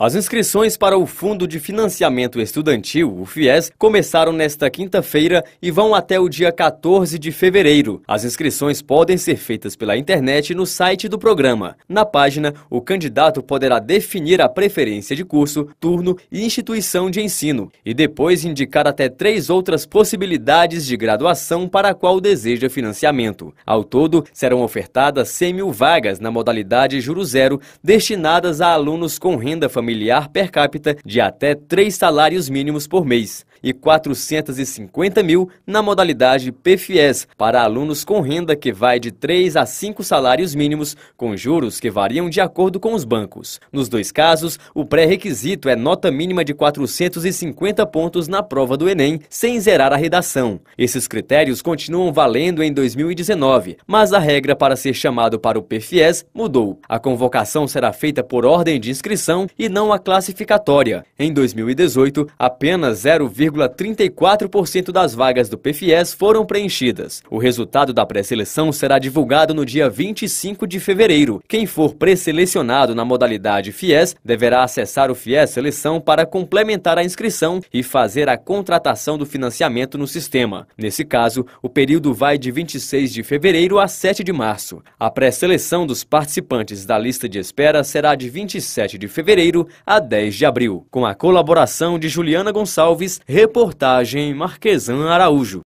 As inscrições para o Fundo de Financiamento Estudantil, o FIES, começaram nesta quinta-feira e vão até o dia 14 de fevereiro. As inscrições podem ser feitas pela internet no site do programa. Na página, o candidato poderá definir a preferência de curso, turno e instituição de ensino, e depois indicar até três outras possibilidades de graduação para a qual deseja financiamento. Ao todo, serão ofertadas 100 mil vagas na modalidade Juro Zero, destinadas a alunos com renda familiar familiar per capita de até três salários mínimos por mês e 450 mil na modalidade PFIES para alunos com renda que vai de 3 a 5 salários mínimos, com juros que variam de acordo com os bancos. Nos dois casos, o pré-requisito é nota mínima de 450 pontos na prova do Enem, sem zerar a redação. Esses critérios continuam valendo em 2019, mas a regra para ser chamado para o PFIES mudou. A convocação será feita por ordem de inscrição e não não a classificatória. Em 2018, apenas 0,34% das vagas do PFIES foram preenchidas. O resultado da pré-seleção será divulgado no dia 25 de fevereiro. Quem for pré-selecionado na modalidade FIES deverá acessar o FIES Seleção para complementar a inscrição e fazer a contratação do financiamento no sistema. Nesse caso, o período vai de 26 de fevereiro a 7 de março. A pré-seleção dos participantes da lista de espera será de 27 de fevereiro a 10 de abril. Com a colaboração de Juliana Gonçalves, reportagem Marquesan Araújo.